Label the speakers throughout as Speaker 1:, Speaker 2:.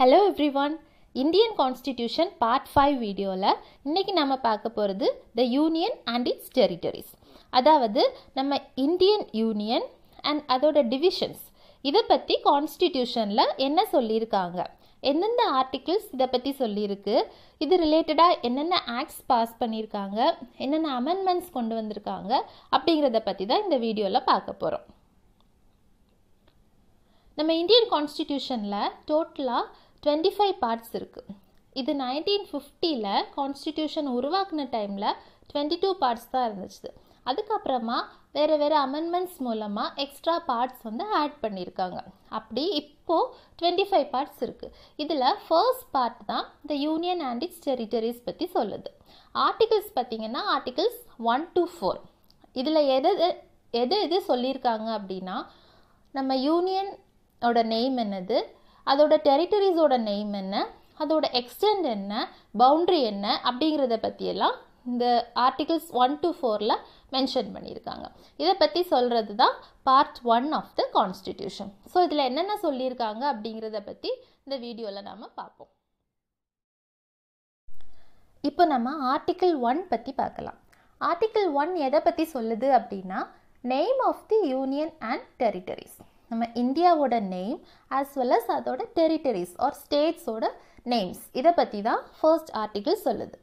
Speaker 1: Hello everyone Indian constitution part five வீடியோவில் இன்றைக்கி நம்ம பார்க்க போகிறது the union and its territories அதாவது நம்ம இந்தியன் யூனியன் அண்ட் அதோட டிவிஷன்ஸ் இதை பற்றி கான்ஸ்டிடியூஷனில் என்ன சொல்லியிருக்காங்க எந்தெந்த ஆர்டிகிள்ஸ் இதை பற்றி சொல்லியிருக்கு இது ரிலேட்டடாக என்னென்ன ஆக்ட்ஸ் பாஸ் பண்ணியிருக்காங்க என்னென்ன அமெண்ட்மெண்ட்ஸ் கொண்டு வந்திருக்காங்க அப்படிங்கிறத பற்றி தான் இந்த வீடியோவில் பார்க்க போகிறோம் நம்ம இந்தியன் கான்ஸ்டிடியூஷனில் டோட்டலாக டுவெண்ட்டி ஃபைவ் பார்ட்ஸ் இருக்குது இது நைன்டீன் ஃபிஃப்டியில் கான்ஸ்டிடியூஷன் உருவாக்குன டைமில் டுவெண்ட்டி டூ பார்ட்ஸ் தான் இருந்துச்சு அதுக்கப்புறமா வேறு வேறு அமெண்ட்மெண்ட்ஸ் மூலமாக எக்ஸ்ட்ரா பார்ட்ஸ் வந்து ஆட் பண்ணியிருக்காங்க அப்படி இப்போது டுவெண்ட்டி ஃபைவ் பார்ட்ஸ் இருக்குது இதில் ஃபர்ஸ்ட் பார்ட் தான் இந்த யூனியன் அண்ட் இட்ஸ் டெரிட்டரிஸ் பற்றி சொல்லுது ஆர்டிகிள்ஸ் பார்த்தீங்கன்னா ஆர்டிகிள்ஸ் ஒன் டு ஃபோர் இதில் எது எது எது சொல்லியிருக்காங்க அப்படின்னா நம்ம யூனியனோட நேம் என்னது அதோட டெரிட்டரிஸோட நேம் என்ன அதோட எக்ஸ்டெண்ட் என்ன பவுண்ட்ரி என்ன அப்படிங்கிறத பற்றியெல்லாம் இந்த ஆர்டிகிள்ஸ் ஒன் டு ஃபோரில் மென்ஷன் பண்ணியிருக்காங்க இதை பற்றி சொல்கிறது தான் part one of the constitution so இதில் என்னென்ன சொல்லியிருக்காங்க அப்படிங்கிறத பற்றி இந்த வீடியோவில் நாம் பார்ப்போம் இப்போ நம்ம ஆர்டிக்கிள் ஒன் பற்றி பார்க்கலாம் ஆர்டிக்கிள் ஒன் எதை பற்றி சொல்லுது அப்படின்னா name of the union and territories நம்ம இந்தியாவோட நேம் ஆஸ் வெல் அஸ் அதோட டெரிட்டரிஸ் ஆர் ஸ்டேட்ஸோட நேம்ஸ் இதை பற்றி தான் ஃபர்ஸ்ட் ஆர்டிக்கிள் சொல்லுது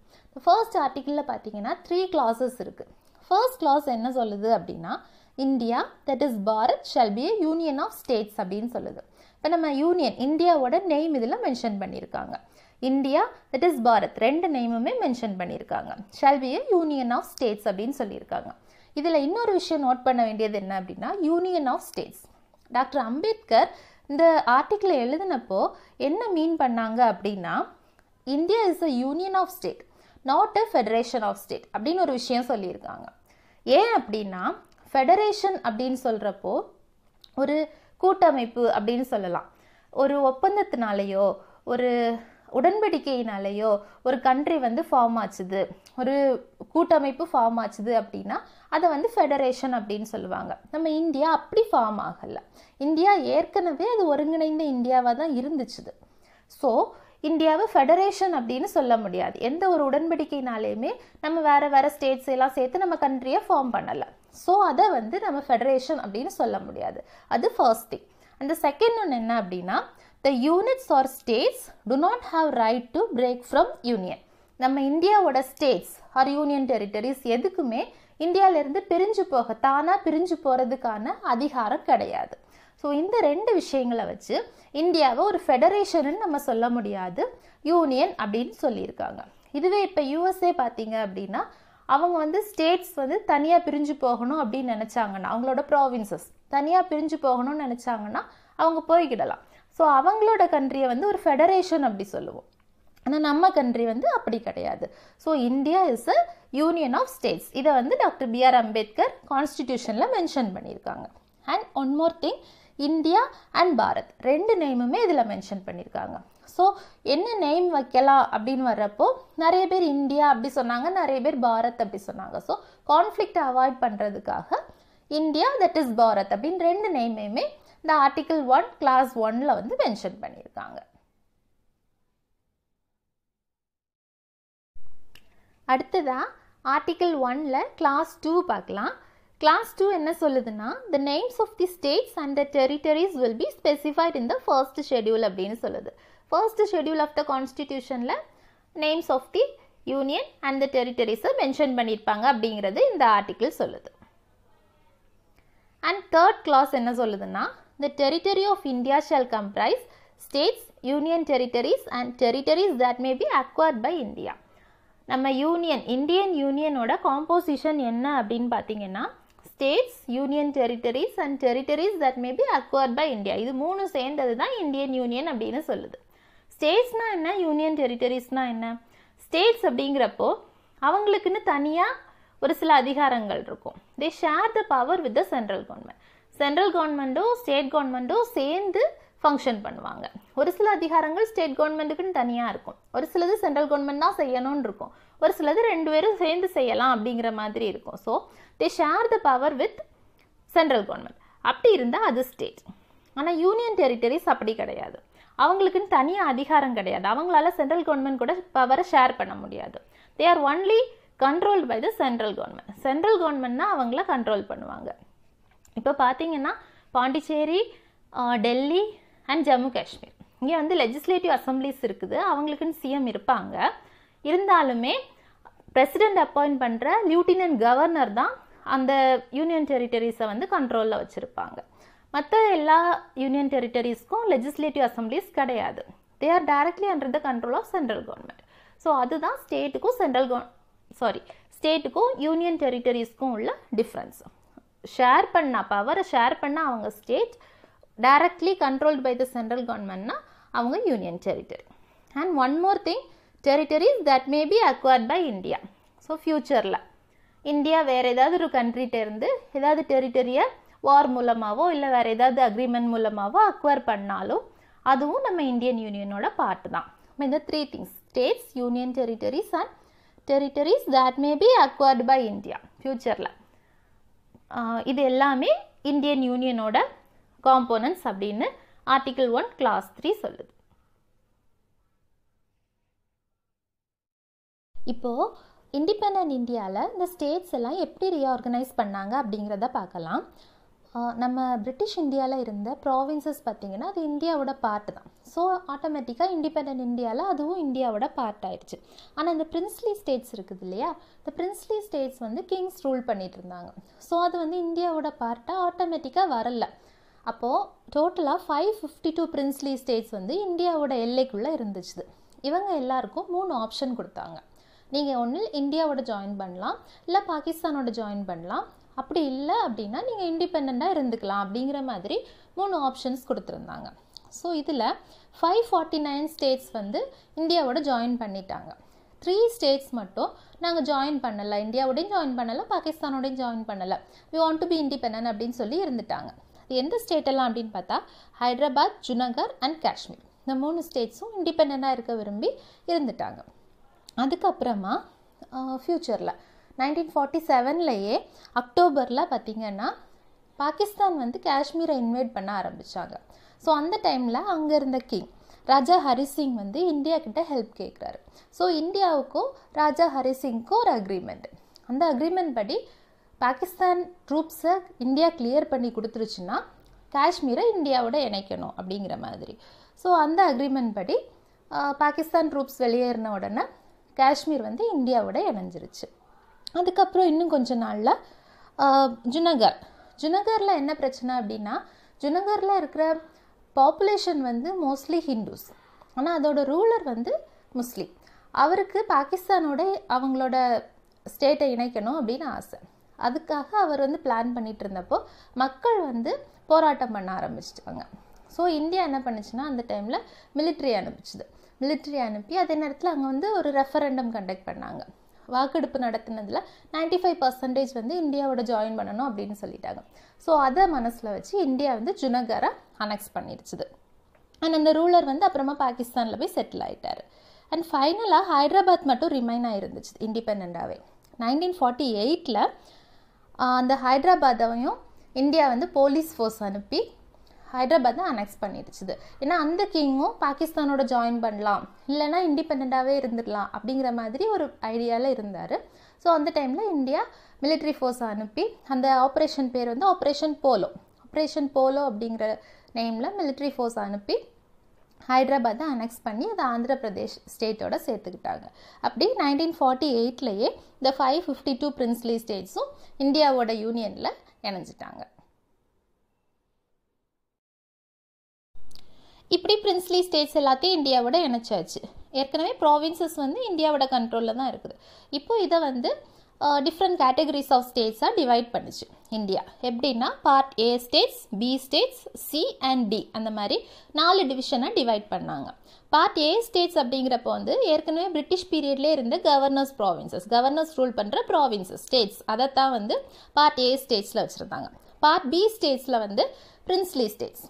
Speaker 1: ஃபர்ஸ்ட் ஆர்டிக்கிளில் பார்த்தீங்கன்னா த்ரீ கிளாஸஸ் இருக்குது ஃபர்ஸ்ட் கிளாஸ் என்ன சொல்லுது அப்படின்னா India that is Bharat shall be a union of states அப்படின்னு சொல்லுது இப்போ நம்ம யூனியன் இந்தியாவோட நேம் இதில் மென்ஷன் பண்ணியிருக்காங்க இந்தியா தட் இஸ் பாரத் ரெண்டு நேமுமே மென்ஷன் பண்ணியிருக்காங்க shall be a union of states அப்படின்னு சொல்லியிருக்காங்க இதில் இன்னொரு விஷயம் நோட் பண்ண வேண்டியது என்ன அப்படின்னா union of states doctor Ambedkar இந்த ஆர்டிக்கிளை எழுதினப்போ என்ன மீன் பண்ணாங்க அப்படின்னா India is a union of state not a federation of state அப்படின்னு ஒரு விஷயம் சொல்லியிருக்காங்க ஏன் அப்படின்னா ஃபெடரேஷன் அப்படின்னு சொல்கிறப்போ ஒரு கூட்டமைப்பு அப்படின்னு சொல்லலாம் ஒரு ஒப்பந்தத்தினாலேயோ ஒரு உடன்படிக்கையினாலேயோ ஒரு கண்ட்ரி வந்து ஃபார்ம் ஆச்சுது ஒரு கூட்டமைப்பு ஃபார்ம் ஆச்சுது அப்படின்னா அதை வந்து ஃபெடரேஷன் அப்படின்னு சொல்லுவாங்க நம்ம இந்தியா அப்படி ஃபார்ம் ஆகலை இந்தியா ஏற்கனவே அது ஒருங்கிணைந்த இந்தியாவாக தான் இருந்துச்சுது ஸோ இந்தியாவை ஃபெடரேஷன் அப்படின்னு சொல்ல முடியாது எந்த ஒரு உடன்படிக்கைனாலேயுமே நம்ம வேறு வேறு ஸ்டேட்ஸ் எல்லாம் சேர்த்து நம்ம கண்ட்ரியை ஃபார்ம் பண்ணலை ஸோ அதை வந்து நம்ம ஃபெடரேஷன் அப்படின்னு சொல்ல முடியாது அது ஃபர்ஸ்ட் திங் அந்த செகண்ட் ஒன்று என்ன அப்படின்னா the units or states do not have right to break from union நம்ம இந்தியாவோட ஸ்டேட்ஸ் ஆர் யூனியன் டெரிட்டரிஸ் எதுக்குமே இந்தியாவிலேருந்து பிரிஞ்சு போக தானாக பிரிஞ்சு போகிறதுக்கான அதிகாரம் கிடையாது ஸோ இந்த ரெண்டு விஷயங்களை வச்சு இந்தியாவை ஒரு ஃபெடரேஷனுன்னு நம்ம சொல்ல முடியாது யூனியன் அப்படின்னு சொல்லியிருக்காங்க இதுவே இப்போ யூஎஸ்ஏ பார்த்தீங்க அப்படின்னா அவங்க வந்து ஸ்டேட்ஸ் வந்து தனியாக பிரிஞ்சு போகணும் அப்படின்னு நினச்சாங்கன்னா அவங்களோட ப்ராவின்சஸ் தனியாக பிரிஞ்சு போகணும்னு நினச்சாங்கன்னா அவங்க போய்கிடலாம் ஸோ அவங்களோட கண்ட்ரியை வந்து ஒரு ஃபெடரேஷன் அப்படி சொல்லுவோம் ஆனால் நம்ம கண்ட்ரி வந்து அப்படி கிடையாது so India is a union of states இதை வந்து டாக்டர் பிஆர் அம்பேத்கர் கான்ஸ்டிடியூஷனில் மென்ஷன் பண்ணியிருக்காங்க and one more thing India and Bharat ரெண்டு நேமுமே இதில் மென்ஷன் பண்ணியிருக்காங்க ஸோ என்ன நேம் வைக்கலாம் அப்படின்னு வர்றப்போ நிறைய பேர் இந்தியா அப்படி சொன்னாங்க நிறைய பேர் பாரத் அப்படி சொன்னாங்க ஸோ கான்ஃப்ளிக்டை அவாய்ட் பண்ணுறதுக்காக இந்தியா தட் இஸ் பாரத் அப்படின்னு ரெண்டு நேமையுமே இந்த ஆர்டிக்கிள் ஒன் கிளாஸ் ஒன்ல வந்து மென்ஷன் பண்ணியிருக்காங்க அடுத்ததாக ஆர்டிக்கிள் ஒனில் கிளாஸ் டூ பார்க்கலாம் கிளாஸ் டூ என்ன சொல்லுதுன்னா the names of the states and the territories will be specified in the first schedule அப்படின்னு சொல்லுது ஃபர்ஸ்ட் ஷெடியூல் ஆஃப் த கான்ஸ்டிடியூஷனில் names of the union and the டெரிட்டரிஸை மென்ஷன் பண்ணியிருப்பாங்க அப்படிங்கிறது இந்த ஆர்டிக்கிள் சொல்லுது அண்ட் தேர்ட் கிளாஸ் என்ன சொல்லுதுன்னா the territory of India shall comprise states, union territories and territories that may be acquired by India. நம்ம union Indian யூனியனோட காம்போசிஷன் என்ன அப்படின்னு பார்த்தீங்கன்னா states union territories and territories that may be acquired by India இது மூணு சேர்ந்தது தான் Indian union அப்படின்னு சொல்லுது ஸ்டேட்ஸ்னா என்ன யூனியன் டெரிட்டரிஸ்னால் என்ன ஸ்டேட்ஸ் அப்படிங்கிறப்போ அவங்களுக்குன்னு தனியாக ஒரு சில அதிகாரங்கள் இருக்கும் they share the power with the central government central கவர்மெண்ட்டும் ஸ்டேட் கவர்மெண்ட்டும் சேர்ந்து ஃபங்க்ஷன் பண்ணுவாங்க ஒரு சில அதிகாரங்கள் ஸ்டேட் கவர்மெண்ட்டுக்குன்னு தனியாக இருக்கும் ஒரு சிலது சென்ட்ரல் கவர்மெண்ட் தான் செய்யணும்னு இருக்கும் ஒரு சிலது ரெண்டு பேரும் சேர்ந்து செய்யலாம் அப்படிங்கிற மாதிரி இருக்கும் so they share the power with central government அப்படி இருந்தால் அது ஸ்டேட் ஆனால் யூனியன் டெரிட்டரிஸ் அப்படி கிடையாது அவங்களுக்குன்னு தனியாக அதிகாரம் கிடையாது அவங்களால சென்ட்ரல் கவர்மெண்ட் கூட பவரை ஷேர் பண்ண முடியாது they are only controlled by the central government central கவர்மெண்ட்னா அவங்கள கண்ட்ரோல் பண்ணுவாங்க இப்போ பார்த்தீங்கன்னா பாண்டிச்சேரி டெல்லி அண்ட் ஜம்மு காஷ்மீர் இங்கே வந்து லெஜிஸ்லேட்டிவ் அசம்பிளிஸ் இருக்குது அவங்களுக்குன்னு சிஎம் இருப்பாங்க இருந்தாலுமே பிரசிடெண்ட் அப்பாயிண்ட் பண்ணுற லியூட்டினன்ட் கவர்னர் தான் அந்த யூனியன் டெரிட்டரிஸை வந்து கண்ட்ரோலில் வச்சுருப்பாங்க மற்ற எல்லா யூனியன் டெரிட்டரிஸ்க்கும் லெஜிஸ்லேட்டிவ் அசம்பிளிஸ் கிடையாது they are directly under the control of central government so அதுதான் ஸ்டேட்டுக்கும் சென்ட்ரல் கவர் சாரி ஸ்டேட்டுக்கும் யூனியன் டெரிட்டரிஸ்க்கும் உள்ள டிஃப்ரென்ஸ் ஷேர் பண்ணால் பவரை ஷேர் பண்ணால் அவங்க state directly controlled by the central கவர்மெண்ட்னா அவங்க union territory and one more thing territories that may be acquired by India so ஃப்யூச்சரில் இந்தியா வேறு ஏதாவது ஒரு கண்ட்ரிகிட்டேருந்து ஏதாவது டெரிட்டரியை வார் மூலமாகவோ இல்லை வேறு ஏதாவது அக்ரிமெண்ட் மூலமாகவோ அக்வயர் பண்ணாலும் அதுவும் நம்ம இந்தியன் யூனியனோட பார்ட்டு தான் இந்த three things states union territories and territories that may be acquired by India ஃப்யூச்சரில் இது எல்லாமே இந்தியன் யூனியனோட காம்போனன்ஸ் அப்படின்னு ஆர்டிகிள் ஒன் கிளாஸ் த்ரீ சொல்லுது இப்போது இண்டிபெண்டன்ட் இந்தியாவில் இந்த ஸ்டேட்ஸ் எல்லாம் எப்படி ரீஆர்கனைஸ் பண்ணாங்க அப்படிங்கிறத பார்க்கலாம் நம்ம பிரிட்டிஷ் இந்தியாவில் இருந்த ப்ராவின்சஸ் பார்த்திங்கன்னா அது இந்தியாவோட பார்ட்டு தான் ஸோ ஆட்டோமேட்டிக்காக இண்டிபெண்ட் இந்தியாவில் அதுவும் இந்தியாவோட பார்ட் ஆயிடுச்சு ஆனால் இந்த பிரின்ஸ்லி ஸ்டேட்ஸ் இருக்குது இல்லையா இந்த பிரின்ஸ்லி ஸ்டேட்ஸ் வந்து கிங்ஸ் ரூல் பண்ணிகிட்டு இருந்தாங்க ஸோ அது வந்து இந்தியாவோட பார்ட்டாக ஆட்டோமேட்டிக்காக வரல அப்போது டோட்டலாக five fifty two princely states வந்து இந்தியாவோட எல்லைக்குள்ளே இருந்துச்சு இவங்க எல்லாருக்கும் மூணு ஆப்ஷன் கொடுத்தாங்க நீங்கள் ஒன்று இந்தியாவோட ஜாயின் பண்ணலாம் இல்லை பாகிஸ்தானோட ஜாயின் பண்ணலாம் அப்படி இல்லை அப்படின்னா நீங்கள் இண்டிபெண்ட்டாக இருந்துக்கலாம் அப்படிங்கிற மாதிரி மூணு ஆப்ஷன்ஸ் கொடுத்துருந்தாங்க ஸோ இதில் ஃபைவ் ஃபார்ட்டி நைன் ஸ்டேட்ஸ் வந்து இந்தியாவோட ஜாயின் பண்ணிட்டாங்க த்ரீ ஸ்டேட்ஸ் மட்டும் நாங்கள் ஜாயின் பண்ணலை இந்தியாவோடையும் ஜாயின் பண்ணலை பாகிஸ்தானோடையும் ஜாயின் பண்ணலை we want to be independent அப்படின்னு சொல்லி இருந்துட்டாங்க எந்த ஸ்டேட்டெல்லாம் அப்படின்னு பார்த்தா ஹைதராபாத் ஜுனகர் அண்ட் காஷ்மீர் இந்த மூணு ஸ்டேட்ஸும் இண்டிபெண்ட்டாக இருக்க விரும்பி இருந்துட்டாங்க அதுக்கப்புறமா ஃப்யூச்சரில் நைன்டீன் ஃபார்ட்டி செவன்லையே அக்டோபரில் பார்த்திங்கன்னா பாகிஸ்தான் வந்து காஷ்மீரை இன்வைட் பண்ண ஆரம்பித்தாங்க ஸோ அந்த டைமில் அங்கே இருந்த கிங் ராஜா ஹரிசிங் வந்து இந்தியா கிட்டே ஹெல்ப் கேட்குறாரு ஸோ இந்தியாவுக்கும் ராஜா ஹரிசிங்க்கும் ஒரு அக்ரிமெண்ட் அந்த அக்ரிமெண்ட் படி பாகிஸ்தான் ட்ரூப்ஸை இந்தியா கிளியர் பண்ணி கொடுத்துருச்சுன்னா காஷ்மீரை இந்தியாவோட இணைக்கணும் அப்படிங்கிற மாதிரி ஸோ அந்த அக்ரிமெண்ட் படி பாகிஸ்தான் ட்ரூப்ஸ் வெளியேறின உடனே காஷ்மீர் வந்து இந்தியாவோட இணைஞ்சிருச்சு அதுக்கப்புறம் இன்னும் கொஞ்ச நாளில் ஜுனகர் ஜுனகரில் என்ன பிரச்சனை அப்படின்னா ஜுனகரில் இருக்கிற பாப்புலேஷன் வந்து மோஸ்ட்லி ஹிந்துஸ் ஆனால் அதோட ரூலர் வந்து முஸ்லீம் அவருக்கு பாகிஸ்தானோட அவங்களோட ஸ்டேட்டை இணைக்கணும் அப்படின்னு ஆசை அதுக்காக அவர் வந்து பிளான் பண்ணிகிட்டு இருந்தப்போ மக்கள் வந்து போராட்டம் பண்ண ஆரம்பிச்சிட்டாங்க ஸோ இந்தியா என்ன பண்ணுச்சுன்னா அந்த டைமில் மிலிட்ரி அனுப்பிச்சுது மிலிட்ரி அனுப்பி அதே நேரத்தில் அங்கே வந்து ஒரு ரெஃபரண்டம் கண்டக்ட் பண்ணாங்க வாக்கெடுப்பு நடத்தினதில் நைன்டி ஃபைவ் பர்சன்டேஜ் வந்து இந்தியாவோட ஜாயின் பண்ணணும் அப்படின்னு சொல்லிட்டாங்க ஸோ அதை மனசில் வச்சு இந்தியா வந்து ஜுனகரை அனெக்ஸ் பண்ணிடுச்சுது அண்ட் அந்த ரூலர் வந்து அப்புறமா பாகிஸ்தானில் போய் செட்டில் ஆகிட்டார் அண்ட் ஃபைனலாக ஹைதராபாத் மட்டும் ரிமைன் ஆகிருந்துச்சு இண்டிபெண்ட்டாகவே நைன்டீன் ஃபார்ட்டி எயிட்டில் அந்த ஹைதராபாத்தையும் இந்தியா வந்து போலீஸ் ஃபோர்ஸ் அனுப்பி ஹைதராபாத் தான் அனெக்ஸ் பண்ணிடுச்சுது ஏன்னா அந்த கிங்கும் பாகிஸ்தானோட ஜாயின் பண்ணலாம் இல்லைனா இண்டிபெண்ட்டாகவே இருந்துடலாம் அப்படிங்கிற மாதிரி ஒரு ஐடியாவில் இருந்தார் ஸோ அந்த டைமில் இந்தியா மிலிட்ரி ஃபோர்ஸ் அனுப்பி அந்த ஆப்ரேஷன் பேர் வந்து ஆப்ரேஷன் போலோ ஆப்ரேஷன் போலோ அப்படிங்கிற நேமில் மிலிட்ரி ஃபோர்ஸ் அனுப்பி ஹைதராபாத்தை அனெக்ஸ் பண்ணி அதை ஆந்திர பிரதேஷ் ஸ்டேட்டோட சேர்த்துக்கிட்டாங்க அப்படி நைன்டீன் ஃபார்ட்டி எயிட்லேயே இந்த ஃபைவ் ஃபிஃப்டி டூ பிரின்ஸ்லி ஸ்டேட்ஸும் இந்தியாவோட யூனியனில் இணைஞ்சிட்டாங்க இப்படி பிரின்ஸ்லி ஸ்டேட்ஸ் எல்லாத்தையும் இந்தியாவோட இணைச்சாச்சு ஏற்கனவே ப்ராவின்சஸ் வந்து இந்தியாவோட கண்ட்ரோலில் தான் இருக்குது இப்போது இதை வந்து டிஃப்ரெண்ட் கேட்டகரிஸ் ஆஃப் ஸ்டேட்ஸாக டிவைட் பண்ணுச்சு இந்தியா எப்படின்னா part A states B states C and D அந்த மாதிரி நாலு டிவிஷனாக டிவைட் பண்ணாங்க பார்ட் ஏ ஸ்டேட்ஸ் அப்படிங்கிறப்போ வந்து ஏற்கனவே பிரிட்டிஷ் பீரியட்லேயே இருந்த கவர்னர்ஸ் ப்ராவின்சஸ் கவர்னர்ஸ் ரூல் பண்ணுற ப்ராவின்சஸ் ஸ்டேட்ஸ் அதைத்தான் வந்து பார்ட் ஏ ஸ்டேட்ஸில் வச்சுருந்தாங்க பார்ட் பி ஸ்டேட்ஸில் வந்து பிரின்ஸ்லி ஸ்டேட்ஸ்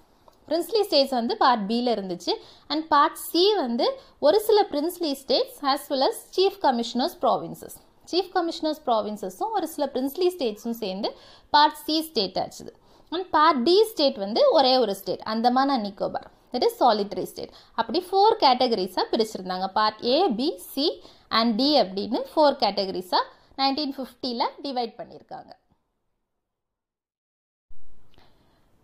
Speaker 1: பிரின்ஸ்லி ஸ்டேட்ஸ் வந்து பார்ட் பியில் இருந்துச்சு அண்ட் பார்ட் சி வந்து ஒரு சில princely states as well as chief commissioners provinces chief commissioners ப்ராவின்சஸும் ஒரு சில பிரின்ஸ்லி ஸ்டேட்ஸும் சேர்ந்து பார்ட் சி ஸ்டேட் ஆச்சுது அண்ட் பார்ட் டி ஸ்டேட் வந்து ஒரே ஒரு state Andaman Nicobar it is solitary state அப்படி ஃபோர் கேட்டகரிஸாக பிரிச்சிருந்தாங்க part A B C and D அப்படின்னு ஃபோர் கேட்டகரிஸாக நைன்டீன் ஃபிஃப்டியில் டிவைட் பண்ணியிருக்காங்க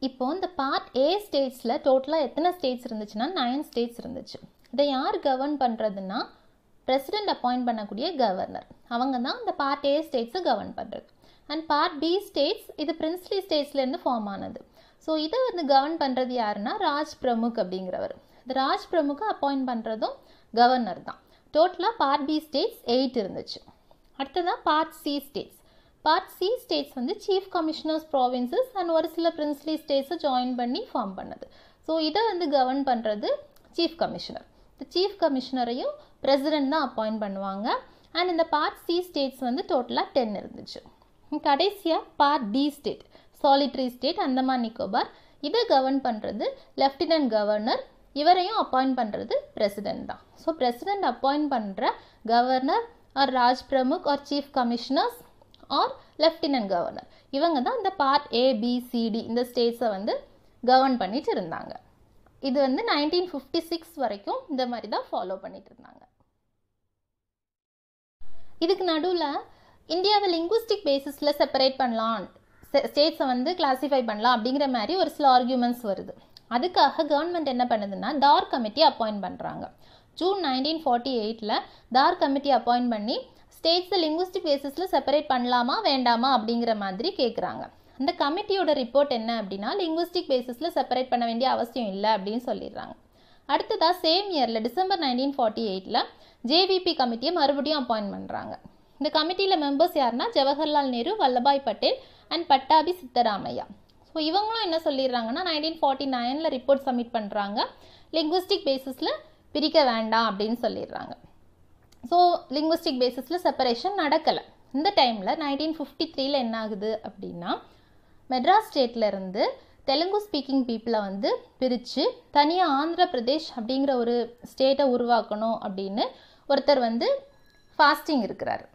Speaker 1: இப்போது இந்த பார்ட் ஏ ஸ்டேட்ஸில் டோட்டலாக எத்தனை ஸ்டேட்ஸ் இருந்துச்சுன்னா நைன் ஸ்டேட்ஸ் இருந்துச்சு இதை யார் கவர்ன் பண்ணுறதுன்னா பிரசிடெண்ட் அப்பாயிண்ட் பண்ணக்கூடிய கவர்னர் அவங்க தான் இந்த பார்ட் ஏ ஸ்டேட்ஸை கவர்ன் பண்ணுறது அண்ட் பார்ட் பி ஸ்டேட்ஸ் இது பிரின்ஸ்லி ஸ்டேட்ஸ்லேருந்து ஃபார்ம் ஆனது ஸோ இதை வந்து கவர்ன் பண்ணுறது யாருன்னா ராஜ் பிரமுக் அப்படிங்கிறவர் இந்த ராஜ் பிரமுக்கை அப்பாயிண்ட் பண்ணுறதும் கவர்னர் தான் டோட்டலாக பார்ட் பி ஸ்டேட்ஸ் எயிட் இருந்துச்சு அடுத்ததான் part C states part C states வந்து சீஃப் கமிஷனர்ஸ் ப்ராவின்சஸ் அண்ட் ஒரு சில பிரின்ஸ்லி ஸ்டேட்ஸை ஜாயின் பண்ணி ஃபார்ம் பண்ணுது ஸோ இதை வந்து கவர்ன் பண்ணுறது சீஃப் கமிஷனர் இந்த சீஃப் கமிஷனரையும் பிரசிடென்ட் தான் அப்பாயிண்ட் பண்ணுவாங்க அண்ட் இந்த பார்ட் சி ஸ்டேட்ஸ் வந்து டோட்டலாக டென் இருந்துச்சு கடைசியாக part D state solitary state Andaman Nicobar இதை கவர்ன் பண்ணுறது லெஃப்டினன்ட் கவர்னர் இவரையும் அப்பாயிண்ட் பண்ணுறது பிரசிடென்ட் தான் ஸோ பிரசிடென்ட் அப்பாயிண்ட் பண்ணுற governor or Raj Pramukh or chief commissioners or lieutenant governor இவங்க தான் இந்த பார்ட் ஏபிசிடி இந்த ஸ்டேட்ஸை வந்து கவர்ன் பண்ணிட்டு இருந்தாங்க இது வந்து நைன்டீன் ஃபிஃப்டி சிக்ஸ் வரைக்கும் இந்த மாதிரி தான் ஃபாலோ பண்ணிட்டு இருந்தாங்க இதுக்கு நடுவில் இந்தியாவை லிங்குஸ்டிக் பேசிஸில் செப்பரேட் பண்ணலாம் ஸ்டேட்ஸை வந்து கிளாஸிஃபை பண்ணலாம் அப்படிங்கிற மாதிரி ஒரு சில ஆர்கியூமெண்ட்ஸ் வருது அதுக்காக கவர்மெண்ட் என்ன பண்ணுதுன்னா டார் கமிட்டி அப்பாயிண்ட் பண்ணுறாங்க ஜூன் நைன்டீன் ஃபார்ட்டி எயிட்டில் தார் கமிட்டி அப்பாயிண்ட் பண்ணி ஸ்டேட்ஸை லிங்குஸ்டிக் பேசிஸில் செப்பரேட் பண்ணலாமா வேண்டாமா அப்படிங்கிற மாதிரி கேட்குறாங்க அந்த கமிட்டியோட ரிப்போர்ட் என்ன அப்படின்னா லிங்குவிஸ்டிக் பேசிஸில் செப்பரேட் பண்ண வேண்டிய அவசியம் இல்லை அப்படின்னு சொல்லிடுறாங்க அடுத்ததாக சேம் இயரில் டிசம்பர் நைன்டீன் ஃபார்ட்டி எயிட்டில் ஜேவிபி கமிட்டியை மறுபடியும் அப்பாயின்ட் பண்ணுறாங்க இந்த கமிட்டியில் மெம்பர்ஸ் யாருன்னா ஜவஹர்லால் நேரு வல்லபாய் பட்டேல் அண்ட் பட்டாபி சித்தராமையா ஸோ இவங்களும் என்ன சொல்லிடுறாங்கன்னா நைன்டீன் ஃபார்ட்டி நைனில் ரிப்போர்ட் சப்மிட் பண்ணுறாங்க லிங்குவிஸ்டிக் பேசிஸில் பிரிக்க வேண்டாம் அப்படின்னு சொல்லிடுறாங்க ஸோ லிங்குவிஸ்டிக் பேசிஸில் செப்பரேஷன் நடக்கலை இந்த டைமில் நைன்டீன் ஃபிஃப்டி த்ரீல என்ன ஆகுது அப்படின்னா மெட்ராஸ் ஸ்டேட்லேருந்து தெலுங்கு ஸ்பீக்கிங் பீப்புளை வந்து பிரித்து தனியாக ஆந்திர பிரதேஷ் அப்படிங்கிற ஒரு ஸ்டேட்டை உருவாக்கணும் அப்படின்னு ஒருத்தர் வந்து ஃபாஸ்டிங் இருக்கிறார்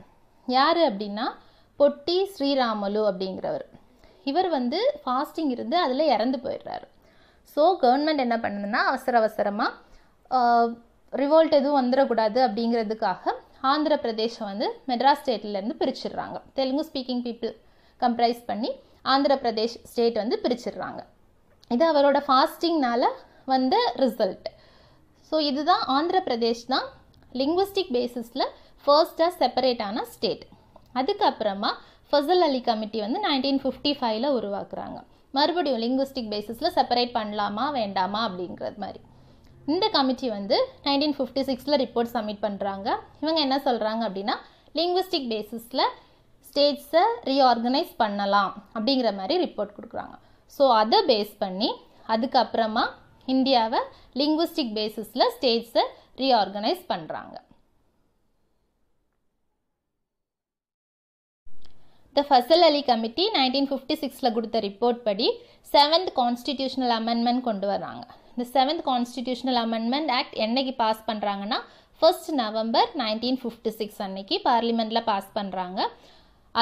Speaker 1: யார் அப்படின்னா பொட்டி ஸ்ரீராமலு அப்படிங்கிறவர் இவர் வந்து ஃபாஸ்டிங் இருந்து அதில் இறந்து போயிடுறாரு ஸோ கவர்மெண்ட் என்ன பண்ணுதுன்னா அவசர அவசரமாக ரிவோல்ட் எதுவும் வந்துடக்கூடாது அப்படிங்கிறதுக்காக ஆந்திர பிரதேசம் வந்து மெட்ராஸ் ஸ்டேட்லேருந்து பிரிச்சிடுறாங்க தெலுங்கு ஸ்பீக்கிங் பீப்புள் கம்ப்ரைஸ் பண்ணி ஆந்திர பிரதேஷ் ஸ்டேட் வந்து பிரிச்சிடுறாங்க இது அவரோட ஃபாஸ்டிங்னால் வந்த ரிசல்ட் ஸோ இதுதான் ஆந்திர பிரதேஷ் தான் லிங்குவிஸ்டிக் பேசிஸில் ஃபர்ஸ்ட்டாக செப்பரேட் ஆன ஸ்டேட் அதுக்கப்புறமா ஃபசல் அலி கமிட்டி வந்து நைன்டீன் ஃபிஃப்டி ஃபைவ்ல உருவாக்குறாங்க மறுபடியும் லிங்குவிஸ்டிக் பேசிஸில் செப்பரேட் பண்ணலாமா வேண்டாமா அப்படிங்கிறது மாதிரி இந்த கமிட்டி வந்து நைன்டீன் ஃபிஃப்டி சிக்ஸில் ரிப்போர்ட் சப்மிட் பண்ணுறாங்க இவங்க என்ன சொல்கிறாங்க அப்படின்னா லிங்குவிஸ்டிக் பேசிஸில் ஸ்டேட்ஸை ரீஆர்கனைஸ் பண்ணலாம் அப்படிங்கிற மாதிரி ரிப்போர்ட் கொடுக்குறாங்க ஸோ அதை பேஸ் பண்ணி அதுக்கப்புறமா இந்தியாவை லிங்குவிஸ்டிக் பேசிஸில் ஸ்டேட்ஸை ரீஆர்கனைஸ் பண்ணுறாங்க the Fazal Ali committee nineteen fifty சிக்ஸில் கொடுத்த ரிப்போர்ட் படி செவன்த் கான்ஸ்டிடியூஷனல் அமெண்ட்மெண்ட் கொண்டு வராங்க இந்த செவன்த் கான்ஸ்டிடியூஷனல் அமெண்ட்மெண்ட் ஆக்ட் என்னைக்கு பாஸ் பண்ணுறாங்கன்னா first November nineteen fifty six அன்னைக்கு பார்லிமெண்ட்டில் பாஸ் பண்ணுறாங்க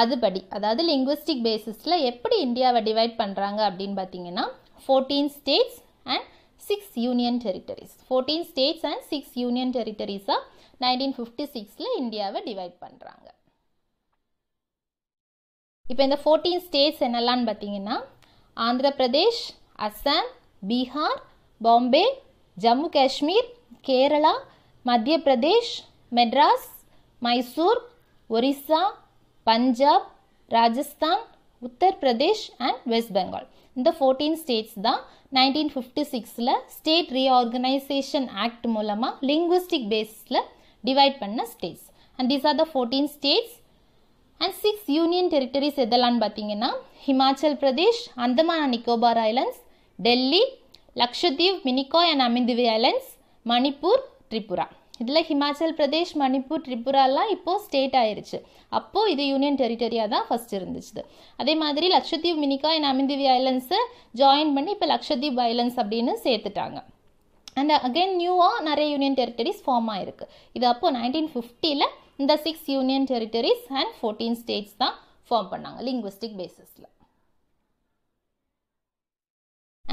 Speaker 1: அதுபடி அதாவது லிங்குவிஸ்டிக் பேசிஸில் எப்படி இந்தியாவை டிவைட் பண்ணுறாங்க அப்படின்னு பார்த்தீங்கன்னா fourteen states and six union territories fourteen states and six union டெரிட்டரிஸாக நைன்டீன் ஃபிஃப்டி சிக்ஸில் இந்தியாவை டிவைட் பண்ணுறாங்க இப்போ இந்த ஃபோர்டீன் ஸ்டேட்ஸ் என்னெல்லாம்னு பார்த்தீங்கன்னா ஆந்திர பிரதேஷ் அஸ்ஸாம் பீகார் பாம்பே ஜம்மு காஷ்மீர் கேரளா மத்திய பிரதேஷ் மெட்ராஸ் மைசூர் ஒரிசா பஞ்சாப் ராஜஸ்தான் உத்தரப்பிரதேஷ் அண்ட் வெஸ்ட் பெங்கால் இந்த ஃபோர்டீன் ஸ்டேட்ஸ் தான் நைன்டீன் ஃபிஃப்டி சிக்ஸில் ஸ்டேட் ரீஆர்கனைசேஷன் ஆக்ட் மூலமாக லிங்குவிஸ்டிக் பேஸில் டிவைட் பண்ண states and these are the fourteen states and six union territories எதெல்லாம்னு பார்த்தீங்கன்னா Himachal Pradesh Andaman Nicobar islands Delhi Lakshadweep Minicoy and Amindivi islands Manipur Tripura இதில் ஹிமாச்சல் பிரதேஷ் மணிப்பூர் ட்ரிபுராலாம் இப்போது ஸ்டேட் ஆயிருச்சு அப்போது இது யூனியன் டெரிட்டரியாக தான் ஃபஸ்ட் இருந்துச்சு அதே மாதிரி லக்ஷத்தீப் மினிகா அண்ட் அமிந்திவி ஐலண்ட்ஸை ஜாயின் பண்ணி இப்போ லக்ஷத்தீப் ஐலண்ட்ஸ் அப்படின்னு சேர்த்துட்டாங்க அண்ட் அகெயின் நியூவாக நிறைய யூனியன் டெரிட்டரிஸ் ஃபார்ம் ஆயிருக்கு இது அப்போது நைன்டீன் ஃபிஃப்டியில் இந்த six union territories and fourteen states தான் ஃபார்ம் பண்ணாங்க லிங்குவிஸ்டிக் பேசிஸில்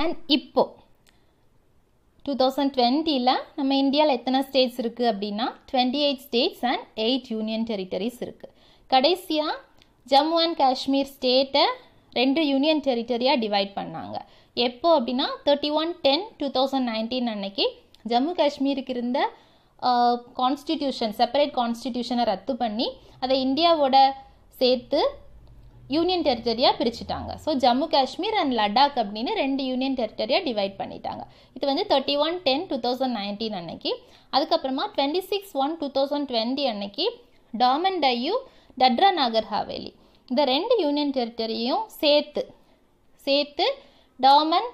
Speaker 1: அண்ட் இப்போது டூ தௌசண்ட் டுவெண்ட்டியில் நம்ம இந்தியாவில் எத்தனை ஸ்டேட்ஸ் இருக்குது அப்படின்னா twenty eight states and eight union territories இருக்குது கடைசியாக ஜம்மு அண்ட் காஷ்மீர் ஸ்டேட்டை ரெண்டு யூனியன் டெரிட்டரியாக டிவைட் பண்ணாங்க எப்போது அப்படின்னா thirty one ten two thousand nineteen அன்னைக்கு ஜம்மு காஷ்மீருக்கு இருந்த கான்ஸ்டிடியூஷன் செப்பரேட் கான்ஸ்டிடியூஷனை ரத்து பண்ணி அதை இந்தியாவோட சேர்த்து யூனியன் டெரிட்டரியாக பிரிச்சுட்டாங்க ஸோ ஜம்மு காஷ்மீர் அண்ட் லடாக் அப்படின்னு ரெண்டு யூனியன் டெரிட்டரியாக டிவைட் பண்ணிட்டாங்க இது வந்து thirty one ten two thousand nineteen அன்னைக்கு அதுக்கப்புறமா twenty six one two thousand twenty அன்னைக்கு டாமன் டையூ டட்ரா நாகர் ஹாவேலி இந்த ரெண்டு யூனியன் டெரிட்டரியும் சேர்த்து சேர்த்து டாமன்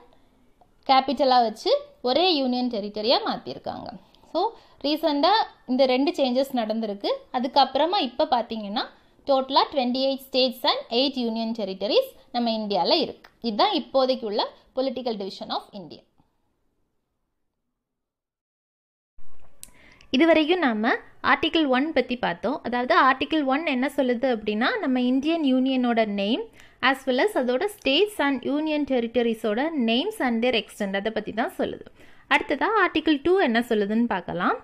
Speaker 1: கேபிட்டலாக வச்சு ஒரே யூனியன் டெரிட்டரியாக மாற்றிருக்காங்க ஸோ ரீசெண்டாக இந்த ரெண்டு சேஞ்சஸ் நடந்திருக்கு அதுக்கப்புறமா இப்போ பார்த்தீங்கன்னா டோட்டலாக twenty eight states and eight union territories நம்ம இந்தியாவில் இருக்குது இதுதான் இப்போதைக்கு உள்ள பொலிட்டிக்கல் டிவிஷன் ஆஃப் இந்தியா இதுவரையும் நாம் ஆர்டிக்கிள் ஒன் பற்றி பார்த்தோம் அதாவது ஆர்டிக்கிள் ஒன் என்ன சொல்லுது அப்படின்னா நம்ம இந்தியன் யூனியனோட நேம் ஆஸ் வெல் அஸ் அதோட ஸ்டேட்ஸ் அண்ட் யூனியன் டெரிட்டரிஸோட நேம்ஸ் அண்ட் தேர் எக்ஸ்டெண்ட் அதை பற்றி தான் சொல்லுது அடுத்ததாக ஆர்டிக்கிள் டூ என்ன சொல்லுதுன்னு பார்க்கலாம்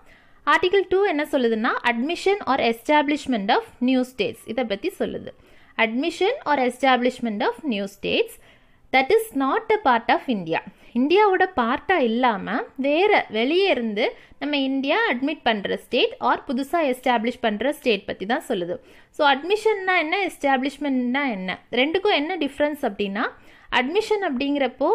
Speaker 1: ஆர்டிகிள் டூ என்ன சொல்லுதுன்னா admission or establishment of new states இதை பற்றி சொல்லுது admission or establishment of new states that is not a part of India இந்தியாவோட பார்ட்டாக இல்லாமல் வேறு வெளியே இருந்து நம்ம இந்தியா அட்மிட் பண்ணுற ஸ்டேட் ஆர் புதுசாக எஸ்டாப்ளிஷ் பண்ணுற ஸ்டேட் பற்றி தான் சொல்லுது ஸோ அட்மிஷன்னா என்ன எஸ்டாப்ளிஷ்மெண்ட்னா என்ன ரெண்டுக்கும் என்ன டிஃப்ரென்ஸ் அப்படின்னா அட்மிஷன் அப்படிங்கிறப்போ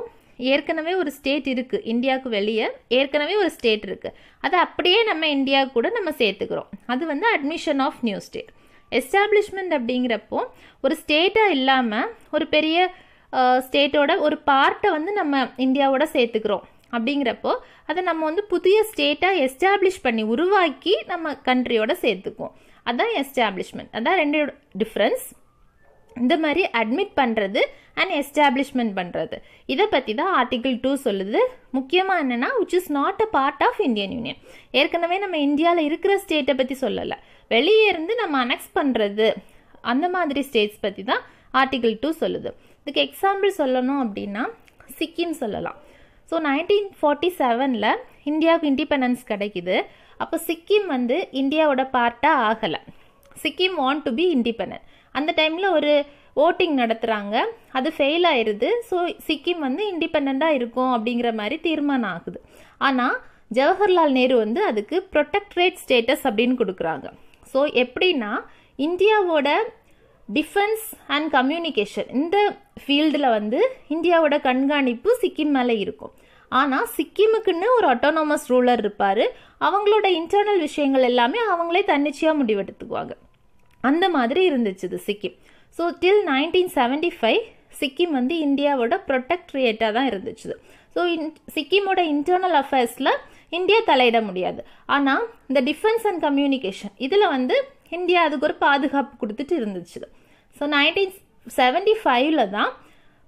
Speaker 1: ஏற்கனவே ஒரு ஸ்டேட் இருக்குது இந்தியாவுக்கு வெளியே ஏற்கனவே ஒரு ஸ்டேட் இருக்குது அதை அப்படியே நம்ம இந்தியா கூட நம்ம சேர்த்துக்கிறோம் அது வந்து admission of new state establishment அப்படிங்கிறப்போ ஒரு ஸ்டேட்டாக இல்லாமல் ஒரு பெரிய ஸ்டேட்டோட ஒரு பார்ட்டை வந்து நம்ம இந்தியாவோட சேர்த்துக்கிறோம் அப்படிங்கிறப்போ அதை நம்ம வந்து புதிய ஸ்டேட்டாக எஸ்டாப்ளிஷ் பண்ணி உருவாக்கி நம்ம கண்ட்ரியோட சேர்த்துக்குவோம் அதான் எஸ்டாப்ளிஷ்மெண்ட் அதான் ரெண்டு டிஃப்ரென்ஸ் இந்த மாதிரி அட்மிட் பண்ணுறது அண்ட் எஸ்டாப்ளிஷ்மெண்ட் பண்ணுறது இதை பற்றி தான் ஆர்டிகிள் டூ சொல்லுது முக்கியமாக என்னென்னா which is not a part of Indian union ஏற்கனவே நம்ம இந்தியாவில் இருக்கிற ஸ்டேட்டை பற்றி சொல்லலை வெளியே இருந்து நம்ம அனெக்ஸ் பண்ணுறது அந்த மாதிரி ஸ்டேட்ஸ் பற்றி தான் ஆர்டிகிள் டூ சொல்லுது இதுக்கு எக்ஸாம்பிள் சொல்லணும் அப்படின்னா சிக்கிம் சொல்லலாம் ஸோ நைன்டீன் ஃபார்ட்டி செவனில் இந்தியாவுக்கு இண்டிபெண்டன்ஸ் கிடைக்குது அப்போ சிக்கிம் வந்து இந்தியாவோட பார்ட்டாக ஆகலை Sikkim want to be independent அந்த டைமில் ஒரு ஓட்டிங் நடத்துகிறாங்க அது ஃபெயில் ஆயிடுது ஸோ சிக்கிம் வந்து இண்டிபெண்ட்டாக இருக்கும் அப்படிங்கிற மாதிரி தீர்மானம் ஆகுது ஆனால் ஜவஹர்லால் நேரு வந்து அதுக்கு ப்ரொடெக்ட்ரேட் ஸ்டேட்டஸ் அப்படின்னு கொடுக்குறாங்க ஸோ எப்படின்னா இந்தியாவோட டிஃபென்ஸ் அண்ட் கம்யூனிகேஷன் இந்த ஃபீல்டில் வந்து இந்தியாவோட கண்காணிப்பு சிக்கிம் மேலே இருக்கும் ஆனால் சிக்கிமுக்குன்னு ஒரு அட்டானமஸ் ரூலர் இருப்பார் அவங்களோட இன்டர்னல் விஷயங்கள் எல்லாமே அவங்களே தன்னிச்சையாக முடிவெடுத்துக்குவாங்க அந்த மாதிரி இருந்துச்சு Sikkim so till nineteen seventy five Sikkim வந்து இந்தியாவோட கிரியேட்டாக தான் இருந்துச்சு ஸோ இன் சிக்கிமோட இன்டர்னல் அஃபேர்ஸில் இந்தியா தலையிட முடியாது ஆனால் இந்த டிஃபென்ஸ் அண்ட் கம்யூனிகேஷன் இதில் வந்து இந்தியா அதுக்கு ஒரு பாதுகாப்பு கொடுத்துட்டு இருந்துச்சு ஸோ நைன்டீன் செவன்டி ஃபைவ்ல தான்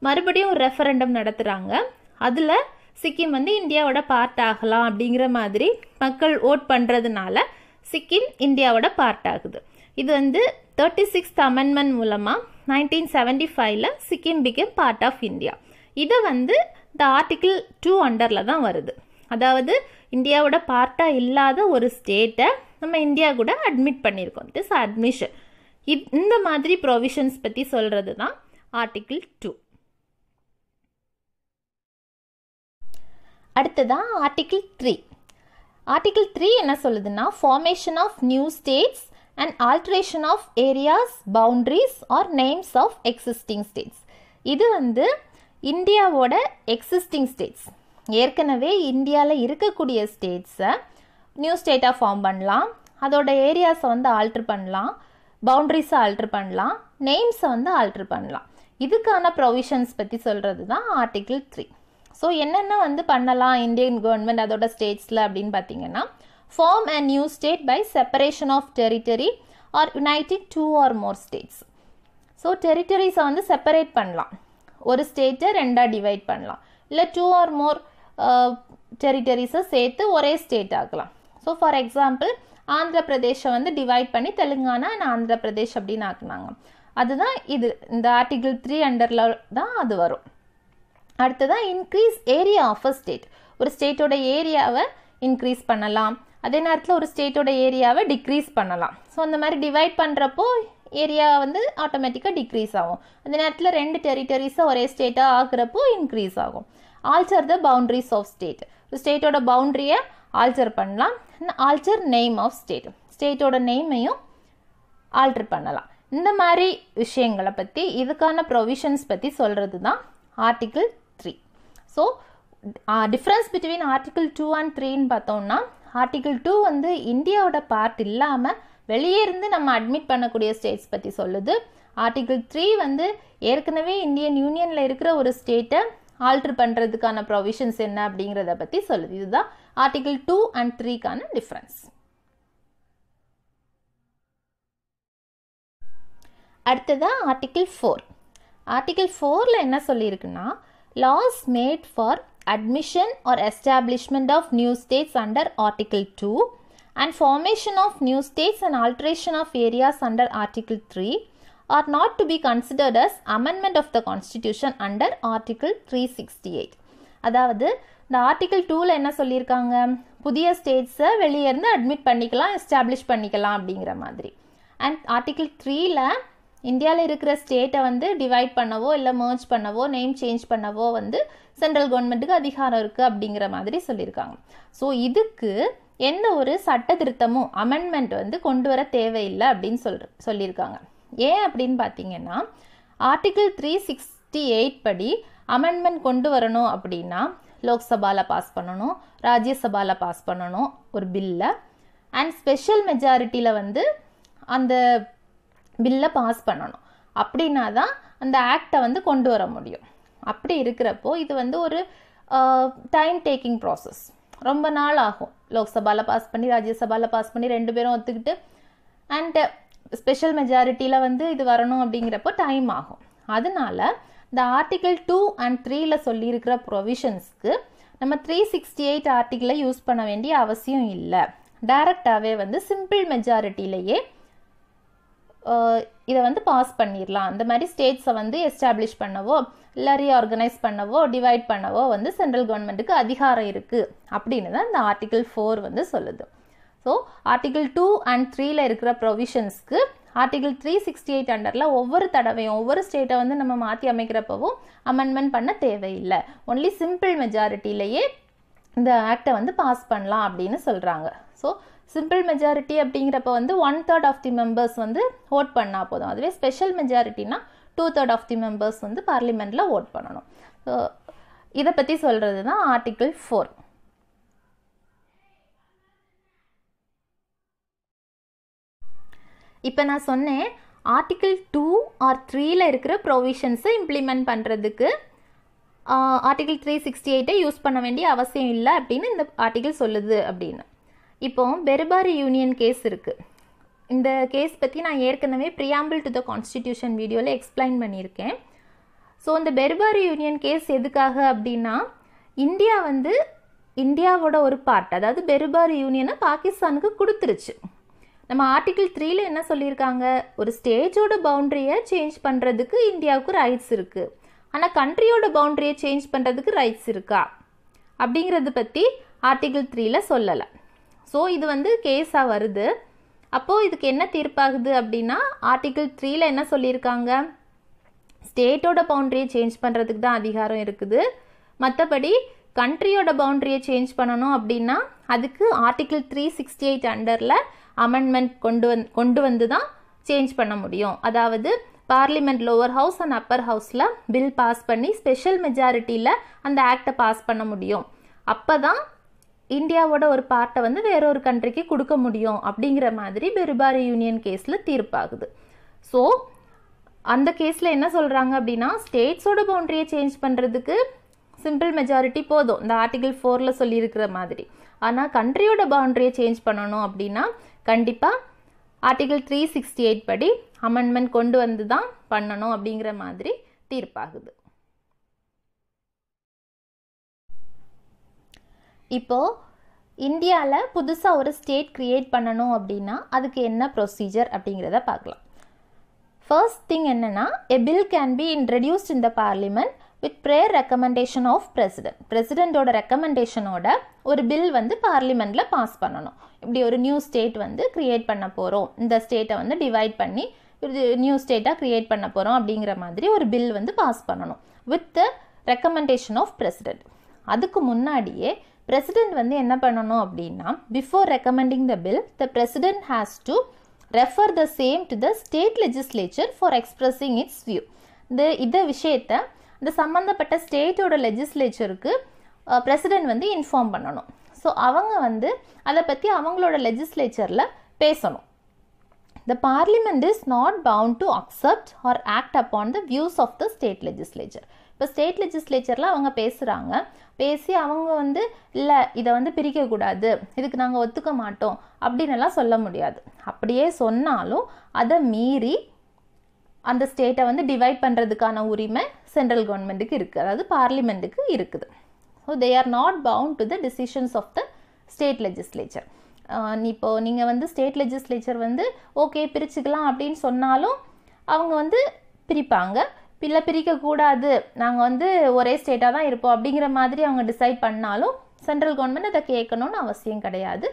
Speaker 1: மறுபடியும் ஒரு ரெஃபரண்டம் நடத்துகிறாங்க அதில் சிக்கிம் வந்து இந்தியாவோட பார்ட் ஆகலாம் அப்படிங்கிற மாதிரி மக்கள் ஓட் பண்ணுறதுனால சிக்கிம் இந்தியாவோட பார்ட் ஆகுது இது வந்து தேர்ட்டி சிக்ஸ்த் அமெண்ட்மெண்ட் மூலமாக நைன்டீன் செவன்டி ஃபைவ்ல Sikkim became part of India இதை வந்து இந்த ஆர்டிக்கிள் டூ அண்டரில் தான் வருது அதாவது இந்தியாவோட பார்ட்டாக இல்லாத ஒரு ஸ்டேட்டை நம்ம இந்தியா கூட அட்மிட் பண்ணியிருக்கோம் திஸ் அட்மிஷன் அட்மிஷன் இந்த மாதிரி ப்ரொவிஷன்ஸ் பற்றி சொல்கிறது தான் ஆர்டிக்கிள் டூ அடுத்ததான் ஆர்டிக்கிள் த்ரீ ஆர்டிக்கிள் த்ரீ என்ன சொல்லுதுன்னா formation of new states and alteration of areas boundaries or names of existing states இது வந்து இந்தியாவோட எக்ஸிஸ்டிங் ஸ்டேட்ஸ் ஏற்கனவே இந்தியாவில் இருக்கக்கூடிய ஸ்டேட்ஸை நியூ ஸ்டேட்டாக ஃபார்ம் பண்ணலாம் அதோட ஏரியாஸை வந்து ஆல்ட்ரு பண்ணலாம் பவுண்ட்ரிஸை ஆல்ட்ரு பண்ணலாம் நேம்ஸை வந்து ஆல்ட்ரு பண்ணலாம் இதுக்கான ப்ரொவிஷன்ஸ் பற்றி சொல்கிறது தான் ஆர்டிகிள் த்ரீ ஸோ என்னென்ன வந்து பண்ணலாம் இந்தியன் கவர்மெண்ட் அதோட ஸ்டேட்ஸில் அப்படின்னு பார்த்தீங்கன்னா form a new state by separation of territory or uniting two or more states. So டெரிட்டரிஸை வந்து செப்பரேட் பண்ணலாம் ஒரு ஸ்டேட்டை ரெண்டாக டிவைட் பண்ணலாம் இல்லை டூ ஆர் மோர் டெரிட்டரிஸை சேர்த்து ஒரே ஸ்டேட் ஆகலாம் ஸோ ஃபார் எக்ஸாம்பிள் ஆந்திர பிரதேஷை வந்து டிவைட் பண்ணி தெலுங்கானா அண்ட் ஆந்திர பிரதேஷ் அப்படின்னு ஆக்குனாங்க அதுதான் இது இந்த ஆர்டிகிள் த்ரீ அண்டரில் தான் அது வரும் அடுத்ததான் increase area of a state ஒரு ஸ்டேட்டோட ஏரியாவை இன்க்ரீஸ் பண்ணலாம் அதே நேரத்தில் ஒரு ஸ்டேட்டோட ஏரியாவை டிக்ரீஸ் பண்ணலாம் ஸோ அந்த மாதிரி டிவைட் பண்ணுறப்போ ஏரியா வந்து ஆட்டோமேட்டிக்காக டிக்ரீஸ் ஆகும் அந்த நேரத்தில் ரெண்டு டெரிட்டரிஸாக ஒரே ஸ்டேட்டாக ஆக்குறப்போ இன்க்ரீஸ் ஆகும் alter the boundaries of state ஸ்டேட்டோட பவுண்ட்ரியை ஆல்சர் பண்ணலாம் ஆல்சர் நெய்ம் ஆஃப் ஸ்டேட் ஸ்டேட்டோட நெய்மையும் ஆல்டர் பண்ணலாம் இந்த மாதிரி விஷயங்களை பற்றி இதுக்கான ப்ரொவிஷன்ஸ் பற்றி சொல்கிறது தான் article three so difference between article two and த்ரீன்னு பார்த்தோம்னா ஆர்டிகிள் டூ வந்து இந்தியாவோட பார்ட் இல்லாமல் வெளியே இருந்து நம்ம அட்மிட் பண்ணக்கூடிய ஸ்டேட்ஸ் பற்றி சொல்லுது ஆர்டிகிள் த்ரீ வந்து ஏற்கனவே இந்தியன் யூனியனில் இருக்கிற ஒரு ஸ்டேட்டை ஆல்ட்ரு பண்ணுறதுக்கான ப்ரொவிஷன்ஸ் என்ன அப்படிங்கிறத பற்றி சொல்லுது இதுதான் ஆர்டிகிள் டூ அண்ட் த்ரீக்கான டிஃப்ரென்ஸ் அடுத்ததாக ஆர்டிகிள் ஃபோர் ஆர்டிகிள் ஃபோரில் என்ன சொல்லியிருக்குன்னா laws made for admission or establishment of new states under Article 2 and formation of new states and alteration of areas under Article 3 are not to be considered as amendment of the constitution under Article 368. அதாவது இந்த article டூவில் என்ன சொல்லியிருக்காங்க புதிய ஸ்டேட்ஸை வெளியே இருந்து admit பண்ணிக்கலாம் establish பண்ணிக்கலாம் அப்படிங்கிற மாதிரி அண்ட் ஆர்டிகிள் த்ரீயில் இந்தியாவில் இருக்கிற ஸ்டேட்டை வந்து டிவைட் பண்ணவோ இல்லை மேர்ஜ் பண்ணவோ நேம் சேஞ்ச் பண்ணவோ வந்து சென்ட்ரல் கவர்மெண்ட்டுக்கு அதிகாரம் இருக்குது அப்படிங்கிற மாதிரி சொல்லியிருக்காங்க ஸோ இதுக்கு எந்த ஒரு சட்ட திருத்தமும் அமெண்ட்மெண்ட் வந்து கொண்டு வர தேவையில்லை அப்படின்னு சொல் சொல்லியிருக்காங்க ஏன் அப்படின்னு பார்த்தீங்கன்னா ஆர்டிகிள் த்ரீ சிக்ஸ்டி எயிட் படி அமெண்ட்மெண்ட் கொண்டு வரணும் அப்படின்னா லோக்சபாவில் பாஸ் பண்ணணும் ராஜ்யசபாவில் பாஸ் பண்ணணும் ஒரு பில்லை அண்ட் ஸ்பெஷல் மெஜாரிட்டியில் வந்து அந்த பில்லை பாஸ் பண்ணணும் அப்படின்னா தான் அந்த ஆக்டை வந்து கொண்டு வர முடியும் அப்படி இருக்கிறப்போ இது வந்து ஒரு டைம் டேக்கிங் ப்ராசஸ் ரொம்ப நாள் ஆகும் லோக்சபாவில் பாஸ் பண்ணி ராஜ்யசபாவில் பாஸ் பண்ணி ரெண்டு பேரும் ஒத்துக்கிட்டு அண்ட் ஸ்பெஷல் மெஜாரிட்டியில் வந்து இது வரணும் அப்படிங்கிறப்போ டைம் ஆகும் அதனால இந்த ஆர்டிகிள் டூ அண்ட் த்ரீல சொல்லியிருக்கிற ப்ரொவிஷன்ஸ்க்கு நம்ம த்ரீ சிக்ஸ்டி எயிட் ஆர்டிகிளை யூஸ் பண்ண வேண்டிய அவசியம் இல்லை டைரக்டாகவே வந்து சிம்பிள் மெஜாரிட்டிலேயே இதை வந்து பாஸ் பண்ணிடலாம் அந்த மாதிரி ஸ்டேட்ஸை வந்து எஸ்டாப்ளிஷ் பண்ணவோ இல்லை ரீஆர்கனைஸ் பண்ணவோ டிவைட் பண்ணவோ வந்து சென்ட்ரல் கவர்மெண்ட்டுக்கு அதிகாரம் இருக்குது அப்படின்னு தான் இந்த ஆர்டிகிள் ஃபோர் வந்து சொல்லுது ஸோ ஆர்டிகிள் டூ அண்ட் த்ரீல இருக்கிற ப்ரொவிஷன்ஸ்க்கு ஆர்டிகிள் த்ரீ சிக்ஸ்டி எயிட் அண்டரில் ஒவ்வொரு தடவையும் ஒவ்வொரு ஸ்டேட்டை வந்து நம்ம மாற்றி அமைக்கிறப்பவும் அமெண்ட்மெண்ட் பண்ண தேவையில்லை ஒன்லி சிம்பிள் மெஜாரிட்டிலேயே இந்த ஆக்டை வந்து பாஸ் பண்ணலாம் அப்படின்னு சொல்கிறாங்க ஸோ சிம்பிள் மெஜாரிட்டி அப்படிங்கிறப்ப வந்து one third of the members வந்து ஓட் பண்ணால் போதும் அதுவே ஸ்பெஷல் மெஜாரிட்டினா two third of the members வந்து பார்லிமெண்ட்டில் ஓட் பண்ணணும் ஸோ இதை பற்றி சொல்கிறது தான் ஆர்டிக்கிள் ஃபோர் இப்போ நான் சொன்னேன் ஆர்டிக்கிள் டூ ஆர் த்ரீயில் இருக்கிற ப்ரொவிஷன்ஸை இம்ப்ளிமெண்ட் பண்ணுறதுக்கு ஆர்டிகிள் த்ரீ சிக்ஸ்டி எயிட்டை யூஸ் பண்ண வேண்டிய அவசியம் இல்லை அப்படின்னு இந்த ஆர்டிகிள் சொல்லுது அப்படின்னு இப்போ பெர்பாரி யூனியன் கேஸ் இருக்குது இந்த கேஸ் பற்றி நான் ஏற்கனவே ப்ரியாம்பிள் டு த கான்ஸ்டிடியூஷன் வீடியோவில் எக்ஸ்பிளைன் பண்ணியிருக்கேன் ஸோ இந்த பெர்பாரி யூனியன் கேஸ் எதுக்காக அப்படின்னா இந்தியா வந்து இந்தியாவோட ஒரு பார்ட் அதாவது பெர்பாரி யூனியனை பாகிஸ்தானுக்கு கொடுத்துருச்சு நம்ம ஆர்டிகிள் த்ரீல என்ன சொல்லியிருக்காங்க ஒரு ஸ்டேஜோட பவுண்ட்ரியை சேஞ்ச் பண்ணுறதுக்கு இந்தியாவுக்கு ரைட்ஸ் இருக்குது ஆனால் கண்ட்ரியோட பவுண்ட்ரியை சேஞ்ச் பண்ணுறதுக்கு ரைட்ஸ் இருக்கா அப்படிங்கிறது பற்றி ஆர்டிகிள் த்ரீல சொல்லலை ஸோ இது வந்து கேஸாக வருது அப்போது இதுக்கு என்ன தீர்ப்பாகுது அப்படின்னா ஆர்டிகிள் த்ரீயில் என்ன சொல்லியிருக்காங்க ஸ்டேட்டோட பவுண்ட்ரியை சேஞ்ச் பண்ணுறதுக்கு தான் அதிகாரம் இருக்குது மற்றபடி கண்ட்ரியோட பவுண்ட்ரியை சேஞ்ச் பண்ணணும் அப்படின்னா அதுக்கு ஆர்டிகிள் த்ரீ சிக்ஸ்டி எயிட் அண்டரில் அமெண்ட்மெண்ட் கொண்டு வந் கொண்டு வந்து தான் சேஞ்ச் பண்ண முடியும் அதாவது parliament lower house and upper ஹவுஸில் பில் பாஸ் பண்ணி ஸ்பெஷல் மெஜாரிட்டியில் அந்த ஆக்டை பாஸ் பண்ண முடியும் அப்போ தான் இந்தியாவோட ஒரு பார்ட்டை வந்து வேறொரு கண்ட்ரிக்கு கொடுக்க முடியும் அப்படிங்கிற மாதிரி பெருபாரி யூனியன் கேஸில் தீர்ப்பாகுது ஸோ அந்த கேஸில் என்ன சொல்கிறாங்க அப்படின்னா ஸ்டேட்ஸோட பவுண்டரியை சேஞ்ச் பண்ணுறதுக்கு சிம்பிள் மெஜாரிட்டி போதும் இந்த ஆர்டிகிள் ஃபோரில் சொல்லியிருக்கிற மாதிரி ஆனால் கண்ட்ரியோட பவுண்ட்ரியை சேஞ்ச் பண்ணணும் அப்படின்னா கண்டிப்பாக ஆர்டிகிள் த்ரீ சிக்ஸ்டி எயிட் படி அமெண்ட்மெண்ட் கொண்டு வந்து தான் பண்ணணும் அப்படிங்கிற மாதிரி தீர்ப்பாகுது இப்போது இந்தியாவில் புதுசாக ஒரு ஸ்டேட் க்ரியேட் பண்ணணும் அப்படின்னா அதுக்கு என்ன ப்ரொசீஜர் அப்படிங்கிறத பார்க்கலாம் ஃபர்ஸ்ட் திங் என்னென்னா a bill can be introduced in the parliament with prayer recommendation of president பிரசிடெண்ட்டோட ரெக்கமெண்டேஷனோட ஒரு பில் வந்து பார்லிமெண்ட்டில் பாஸ் பண்ணணும் இப்படி ஒரு நியூ ஸ்டேட் வந்து க்ரியேட் பண்ண போகிறோம் இந்த ஸ்டேட்டை வந்து டிவைட் பண்ணி இது நியூ ஸ்டேட்டாக க்ரியேட் பண்ண போகிறோம் அப்படிங்கிற மாதிரி ஒரு பில் வந்து பாஸ் பண்ணணும் with the recommendation of president அதுக்கு முன்னாடியே பிரசிடென்ட் வந்து என்ன பண்ணணும் அப்படின்னா before recommending the bill the president has to refer the same to the state legislature for expressing its view இந்த இந்த விஷயத்தை இந்த சம்மந்தப்பட்ட ஸ்டேட்டோட லெஜிஸ்லேச்சருக்கு பிரசிடென்ட் வந்து இன்ஃபார்ம் பண்ணணும் ஸோ அவங்க வந்து அதை பற்றி அவங்களோட லெஜிஸ்லேச்சரில் பேசணும் the parliament is not bound to accept or act upon the views of the state legislature இப்போ ஸ்டேட் லெஜிஸ்லேச்சரில் அவங்க பேசுகிறாங்க பேசி அவங்க வந்து இல்லை இதை வந்து பிரிக்கக்கூடாது இதுக்கு நாங்கள் ஒத்துக்க மாட்டோம் அப்படின்னுலாம் சொல்ல முடியாது அப்படியே சொன்னாலும் அதை மீறி அந்த ஸ்டேட்டை வந்து டிவைட் பண்ணுறதுக்கான உரிமை சென்ட்ரல் கவர்மெண்ட்டுக்கு இருக்குது அதாவது பார்லிமெண்ட்டுக்கு இருக்குது so they are not bound to the decisions of the state legislature இப்போது நீங்கள் வந்து ஸ்டேட் லெஜிஸ்லேச்சர் வந்து ஓகே பிரிச்சுக்கலாம் அப்படின்னு சொன்னாலும் அவங்க வந்து பிரிப்பாங்க பிள்ளை பிரிக்கக்கூடாது நாங்கள் வந்து ஒரே ஸ்டேட்டாக தான் இருப்போம் அப்படிங்கிற மாதிரி அவங்க டிசைட் பண்ணாலும் சென்ட்ரல் கவர்மெண்ட் அதை கேட்கணும்னு அவசியம் கிடையாது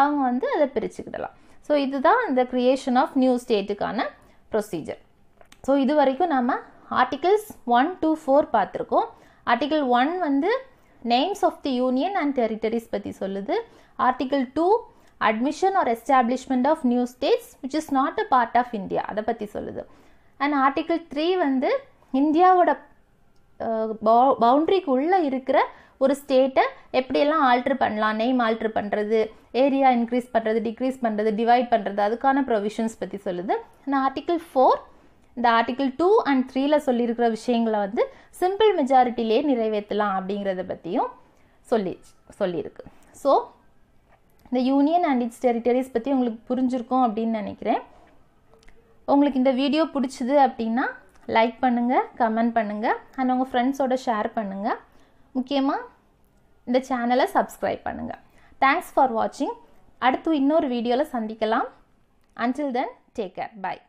Speaker 1: அவங்க வந்து அதை பிரிச்சுக்கிடலாம் ஸோ இதுதான் இந்த க்ரியேஷன் ஆஃப் நியூ ஸ்டேட்டுக்கான ப்ரொசீஜர் ஸோ இது வரைக்கும் நம்ம ஆர்டிகிள்ஸ் ஒன் டூ ஃபோர் பார்த்துருக்கோம் ஆர்டிகிள் ஒன் வந்து names of the union and territories பற்றி சொல்லுது article two admission or establishment of new states which is not a part of India அதை பற்றி சொல்லுது அண்ட் ஆர்டிகிள் த்ரீ வந்து இந்தியாவோட பவுண்ட்ரிக்குள்ளே இருக்கிற ஒரு ஸ்டேட்டை எப்படியெல்லாம் ஆல்ட்ரு பண்ணலாம் நெய்ம் ஆல்ட்ரு பண்ணுறது ஏரியா இன்க்ரீஸ் பண்ணுறது டிக்ரீஸ் பண்ணுறது டிவைட் பண்ணுறது அதுக்கான ப்ரொவிஷன்ஸ் பற்றி சொல்லுது நான் ஆர்டிக்கிள் ஃபோர் இந்த ஆர்டிக்கிள் டூ அண்ட் த்ரீல சொல்லியிருக்கிற விஷயங்களை வந்து சிம்பிள் மெஜாரிட்டிலே நிறைவேற்றலாம் அப்படிங்கிறத பற்றியும் சொல்லி சொல்லியிருக்கு ஸோ இந்த யூனியன் அண்ட் இட்ஸ் டெரிட்டரிஸ் பற்றி உங்களுக்கு புரிஞ்சிருக்கும் அப்படின்னு நினைக்கிறேன் உங்களுக்கு இந்த வீடியோ பிடிச்சிது அப்படின்னா லைக் பண்ணுங்கள் கமெண்ட் பண்ணுங்கள் அண்ட் உங்கள் ஃப்ரெண்ட்ஸோட ஷேர் பண்ணுங்கள் முக்கியமாக இந்த சேனலை சப்ஸ்கிரைப் பண்ணுங்கள் தேங்க்ஸ் ஃபார் வாட்சிங் அடுத்து இன்னொரு வீடியோவில் சந்திக்கலாம் அன்டில் தென் டேக் கேர் பாய்